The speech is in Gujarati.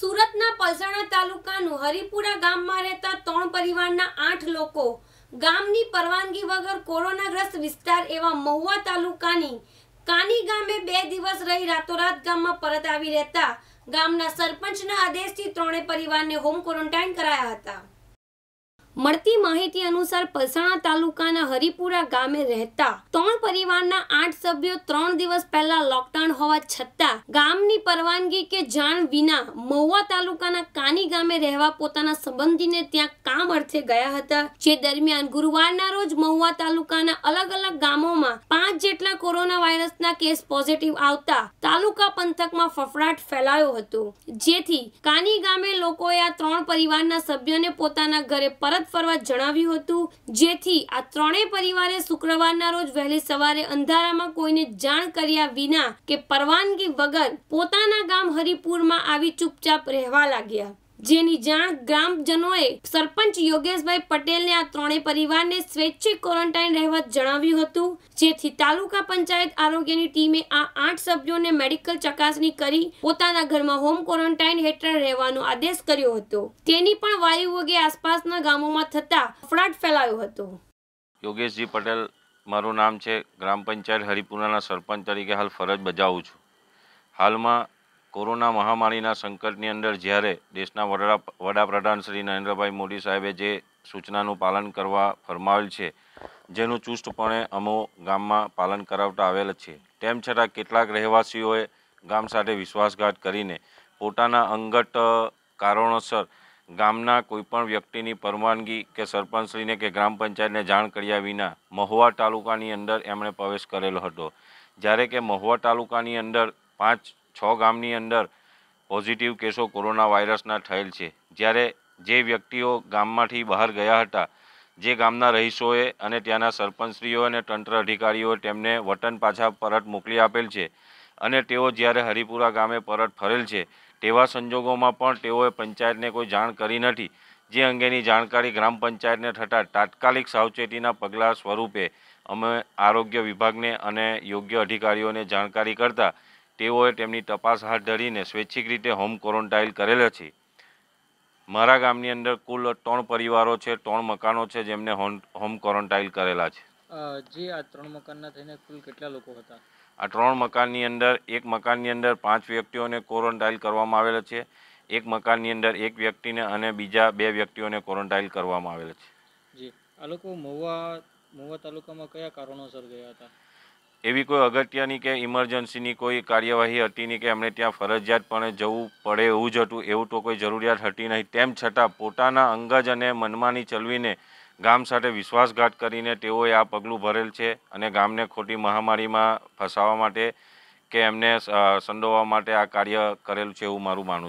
સુરતના પલસાણા તાલુકાનું હરિપુરા ગામમાં રહેતા ત્રણ પરિવારના આઠ લોકો ગામની પરવાનગી વગર કોરોનાગ્રસ્ત વિસ્તાર એવા મહુવા તાલુકાની કાની ગામે બે દિવસ રહી રાતોરાત ગામમાં પરત આવી રહેતા ગામના સરપંચના આદેશથી ત્રણે પરિવારને હોમ ક્વોરન્ટાઇન કરાયા હતા મળતી માહિતી અનુસાર પલસાણા તાલુકાના હરિપુરા ગામે રહેતા ત્રણ પરિવારના આઠ સભ્યો ત્રણ દિવસ પહેલા લોકડાઉન હોવા છતાં ગામની પરવાનગી કે જાણ વિના મહુવા તાલુકાના કાની ગામે રહેવા પોતાના સંબંધીને ત્યાં કામ અર્થે ગયા હતા જે દરમિયાન ગુરુવારના રોજ મહુવા તાલુકાના અલગ અલગ ગામોમાં પાંચ જેટલા કોરોના વાયરસના કેસ પોઝિટિવ આવતા તાલુકા પંથકમાં ફફડાટ ફેલાયો હતો જેથી કાની ગામે લોકોએ આ ત્રણ પરિવારના સભ્યોને પોતાના ઘરે પરત પરત ફરવા જણાવ્યું હતું જેથી આ ત્રણેય પરિવારે શુક્રવારના રોજ વહેલી સવારે અંધારામાં કોઈને જાણ કર્યા વિના કે પરવાનગી વગર પોતાના ગામ હરિપુરમાં આવી ચૂપચાપ રહેવા લાગ્યા જેની જાણ ગ્રામજનોએ સરપંચ યોગેશભાઈ પટેલને આ ત્રણેય પરિવારને સ્વૈચ્છિક ક્વોરન્ટાઇન રહેવા જણાવ્યું હતું જેથી તાલુકા પંચાયત આરોગ્યની ટીમે આ આઠ સભ્યોને મેડિકલ ચકાસણી કરી પોતાના ઘરમાં હોમ ક્વોરન્ટાઇન હેઠળ રહેવાનો આદેશ કર્યો હતો તેની પણ વાયુ વગે આસપાસના ગામોમાં થતા અફડાટ ફેલાયો હતો યોગેશજી પટેલ મારું નામ છે ગ્રામ પંચાયત હરિપુરાના સરપંચ તરીકે હાલ ફરજ બજાવું છું હાલમાં કોરોના મહામારીના સંકટની અંદર જ્યારે દેશના વડા વડાપ્રધાન શ્રી નરેન્દ્રભાઈ મોદી સાહેબે જે સૂચનાનું પાલન કરવા ફરમાવેલ છે જેનું ચુસ્તપણે અમો ગામમાં પાલન કરાવતા આવેલ છે તેમ છતાં કેટલાક રહેવાસીઓએ ગામ સાથે વિશ્વાસઘાત કરીને પોતાના અંગત કારણોસર ગામના કોઈપણ વ્યક્તિની પરવાનગી કે સરપંચશ્રીને કે ગ્રામ પંચાયતને જાણ કર્યા વિના મહુવા તાલુકાની અંદર એમણે પ્રવેશ કરેલો હતો જ્યારે કે મહુવા તાલુકાની અંદર પાંચ છ ગામની અંદર પોઝિટિવ કેસો કોરોના વાયરસના થયેલ છે જ્યારે જે વ્યક્તિઓ ગામમાંથી બહાર ગયા હતા જે ગામના રહીશોએ અને ત્યાંના સરપંચશ્રીઓ અને તંત્ર અધિકારીઓ તેમને વતન પાછા પરત મોકલી આપેલ છે અને તેઓ જ્યારે હરિપુરા ગામે પરત ફરેલ છે તેવા સંજોગોમાં પણ તેઓએ પંચાયતને કોઈ જાણ કરી નથી જે અંગેની જાણકારી ગ્રામ પંચાયતને થતાં તાત્કાલિક સાવચેતીના પગલાં સ્વરૂપે અમે આરોગ્ય વિભાગને અને યોગ્ય અધિકારીઓને જાણકારી કરતાં તેઓએ તેમની તપાસ હાથ ધરીને સ્વૈચ્છિક રીતે હોમ ક્વોરન્ટાઇલ કરેલા છે મારા ગામની અંદર કુલ ત્રણ પરિવારો છે ત્રણ મકાનો છે જેમને હોમ હોમ ક્વોરન્ટાઇલ કરેલા છે જે આ ત્રણ મકાનના થઈને કુલ કેટલા લોકો હતા આ ત્રણ મકાનની અંદર એક મકાનની અંદર પાંચ વ્યક્તિઓને ક્વોરન્ટાઇલ કરવામાં આવેલા છે એક મકાનની અંદર એક વ્યક્તિને અને બીજા બે વ્યક્તિઓને ક્વોરન્ટાઇલ કરવામાં આવેલા છે જી આ લોકો મહુવા મહુવા તાલુકામાં કયા કારણોસર ગયા હતા એવી કોઈ અગત્યની કે ઇમરજન્સીની કોઈ કાર્યવાહી હતી નહીં કે એમણે ત્યાં ફરજિયાતપણે જવું પડે એવું જ હતું એવું તો કોઈ જરૂરિયાત હતી નહીં તેમ છતાં પોતાના અંગજ અને મનમાની ચલવીને ગામ સાથે વિશ્વાસઘાત કરીને તેઓએ આ પગલું ભરેલ છે અને ગામને ખોટી મહામારીમાં ફસાવા માટે કે એમને સંડોવા માટે આ કાર્ય કરેલું છે એવું મારું માનવું છે